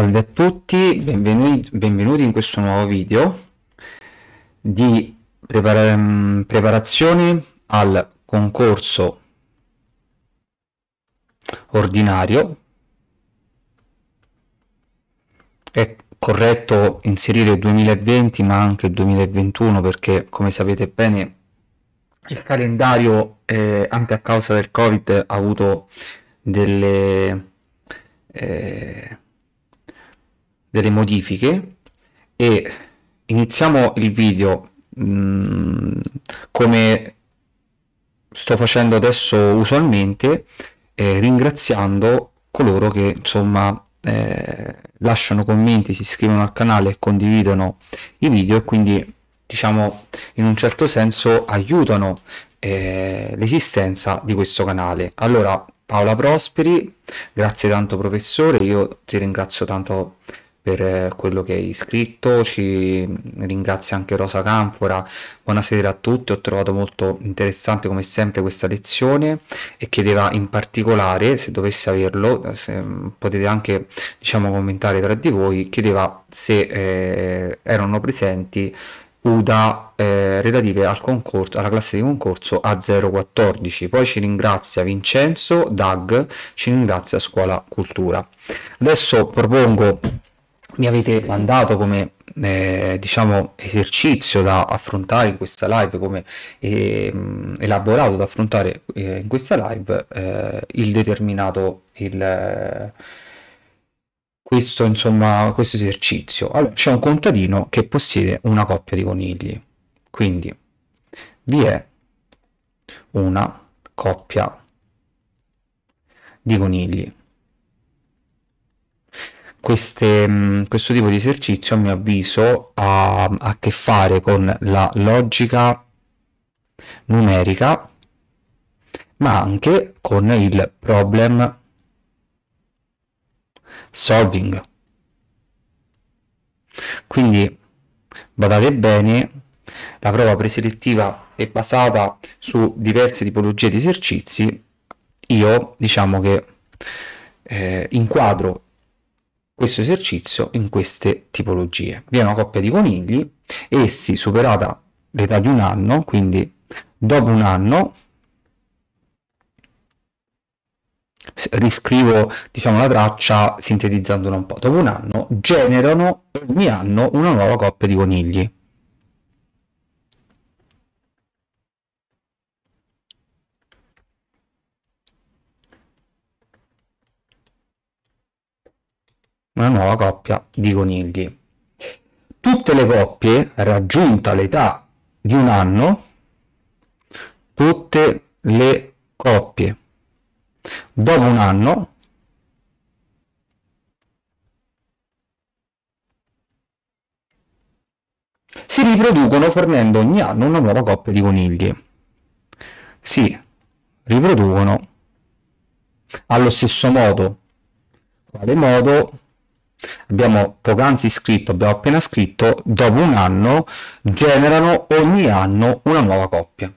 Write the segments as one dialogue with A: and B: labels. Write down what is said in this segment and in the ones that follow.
A: Salve a tutti, benvenuti, benvenuti, in questo nuovo video di prepar mm, preparazione al concorso ordinario. È corretto inserire 2020 ma anche 2021 perché come sapete bene il calendario eh, anche a causa del covid ha avuto delle... Eh, delle modifiche e iniziamo il video mh, mm, come sto facendo adesso usualmente eh, ringraziando coloro che insomma eh, lasciano commenti si iscrivono al canale e condividono i video e quindi diciamo in un certo senso aiutano eh, l'esistenza di questo canale allora Paola Prosperi grazie tanto professore io ti ringrazio tanto per eh, quello che hai scritto, ci ringrazia anche Rosa Campora, buonasera a tutti, ho trovato molto interessante come sempre questa lezione e chiedeva in particolare, se dovesse averlo, se potete anche diciamo, commentare tra di voi, chiedeva se eh, erano presenti UDA eh, relative al concorso, alla classe di concorso A014. Poi ci ringrazia Vincenzo, Dag, ci ringrazia Scuola Cultura. Adesso propongo mi avete mandato come eh, diciamo esercizio da affrontare in questa live, come eh, elaborato da affrontare eh, in questa live eh, il determinato il, questo, insomma, questo esercizio. Allora, c'è un contadino che possiede una coppia di conigli. Quindi vi è una coppia di conigli queste, mm, questo tipo di esercizio, a mio avviso, ha a che fare con la logica numerica, ma anche con il problem solving. Quindi, badate bene, la prova preselettiva è basata su diverse tipologie di esercizi. Io diciamo che eh, inquadro questo esercizio in queste tipologie. Vi è una coppia di conigli, essi superata l'età di un anno, quindi dopo un anno riscrivo diciamo, la traccia sintetizzandola un po'. Dopo un anno generano ogni anno una nuova coppia di conigli. una nuova coppia di conigli. Tutte le coppie, raggiunta l'età di un anno, tutte le coppie, dopo un anno, si riproducono fornendo ogni anno una nuova coppia di conigli. Si riproducono allo stesso modo. Quale modo? abbiamo poc'anzi scritto, abbiamo appena scritto, dopo un anno generano ogni anno una nuova coppia.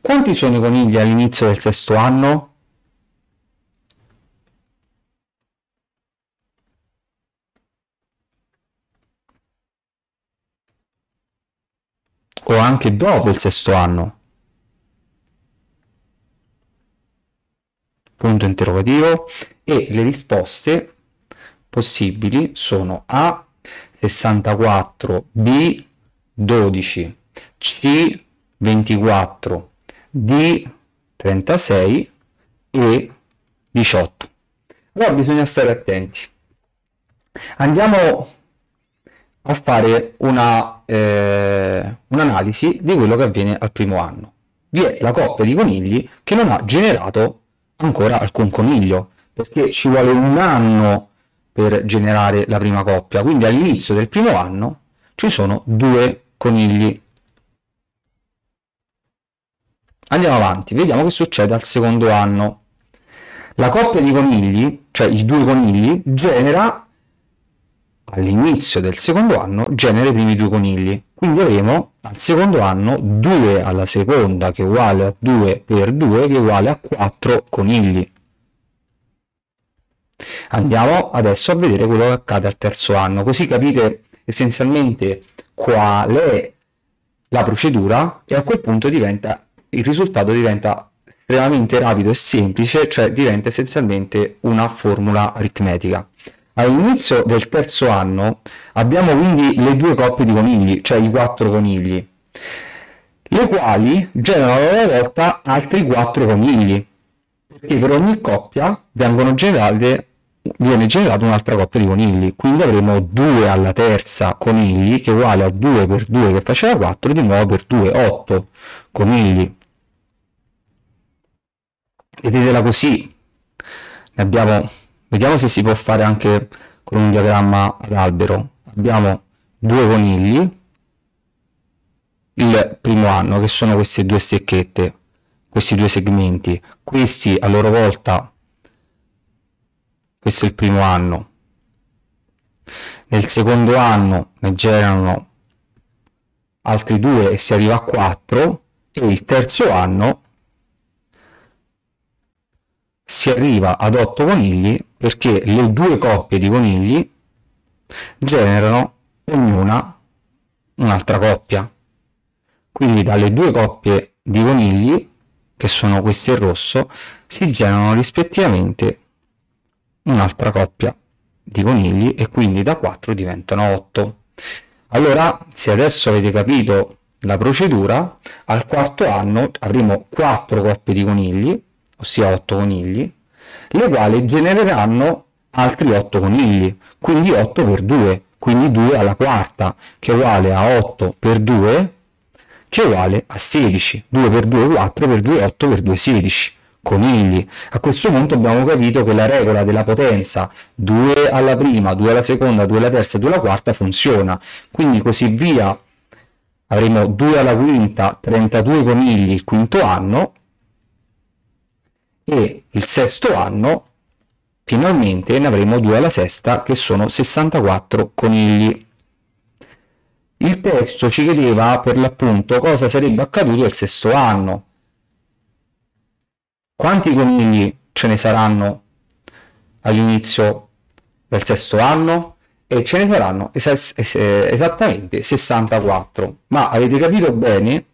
A: Quanti sono i conigli all'inizio del sesto anno? O anche dopo il sesto anno? Punto interrogativo. E le risposte possibili sono A 64, B 12, C 24, D 36 e 18. Allora bisogna stare attenti. Andiamo a fare eh, un'analisi eh, un di quello che avviene al primo anno. Vi è la coppia di conigli che non ha generato ancora alcun coniglio, perché ci vuole un anno per generare la prima coppia. Quindi all'inizio del primo anno ci sono due conigli. Andiamo avanti, vediamo che succede al secondo anno. La coppia di conigli, cioè i due conigli, genera all'inizio del secondo anno genera i primi due conigli. Quindi avremo al secondo anno 2 alla seconda che è uguale a 2 per 2 che è uguale a 4 conigli. Andiamo adesso a vedere quello che accade al terzo anno, così capite essenzialmente qual è la procedura e a quel punto diventa, il risultato diventa estremamente rapido e semplice, cioè diventa essenzialmente una formula aritmetica. All'inizio del terzo anno abbiamo quindi le due coppie di conigli, cioè i quattro conigli, le quali generano alla volta altri quattro conigli, perché per ogni coppia vengono generate viene generata un'altra coppia di conigli, quindi avremo 2 alla terza conigli che è uguale a 2 per 2 che faceva 4, di nuovo per 2, 8 conigli. Vedetela così, ne abbiamo, vediamo se si può fare anche con un diagramma ad albero. Abbiamo due conigli, il primo anno che sono queste due stecchette, questi due segmenti, questi a loro volta questo è il primo anno. Nel secondo anno ne generano altri due e si arriva a quattro e il terzo anno si arriva ad otto conigli perché le due coppie di conigli generano ognuna un'altra coppia. Quindi dalle due coppie di conigli, che sono queste in rosso, si generano rispettivamente un'altra coppia di conigli e quindi da 4 diventano 8. Allora, se adesso avete capito la procedura, al quarto anno avremo 4 coppie di conigli, ossia 8 conigli, le quali genereranno altri 8 conigli, quindi 8 per 2, quindi 2 alla quarta, che è uguale a 8 per 2, che è uguale a 16, 2 per 2 è 4, per 2 8, per 2 è 16 conigli. A questo punto abbiamo capito che la regola della potenza 2 alla prima, 2 alla seconda, 2 alla terza e 2 alla quarta funziona. Quindi così via avremo 2 alla quinta, 32 conigli il quinto anno e il sesto anno finalmente ne avremo 2 alla sesta che sono 64 conigli. Il testo ci chiedeva per l'appunto cosa sarebbe accaduto il sesto anno quanti conigli ce ne saranno all'inizio del sesto anno? E ce ne saranno es- es- esattamente 64. Ma avete capito bene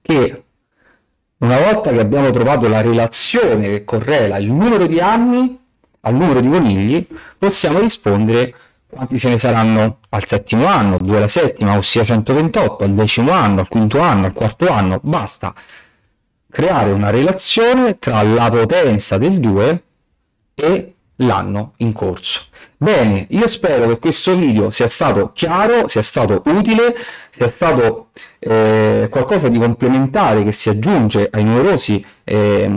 A: che una volta che abbiamo trovato la relazione che correla il numero di anni al numero di conigli, possiamo rispondere quanti ce ne saranno al settimo anno, due alla settima, ossia 128, al decimo anno, al quinto anno, al quarto anno, basta creare una relazione tra la potenza del 2 e l'anno in corso. Bene, io spero che questo video sia stato chiaro, sia stato utile, sia stato eh, qualcosa di complementare che si aggiunge ai numerosi eh,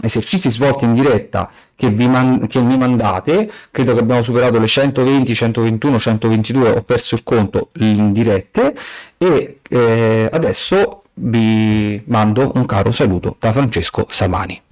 A: esercizi svolti in diretta che, man che mi mandate. Credo che abbiamo superato le 120, 121, 122, ho perso il conto in dirette e eh, adesso vi mando un caro saluto da Francesco Samani.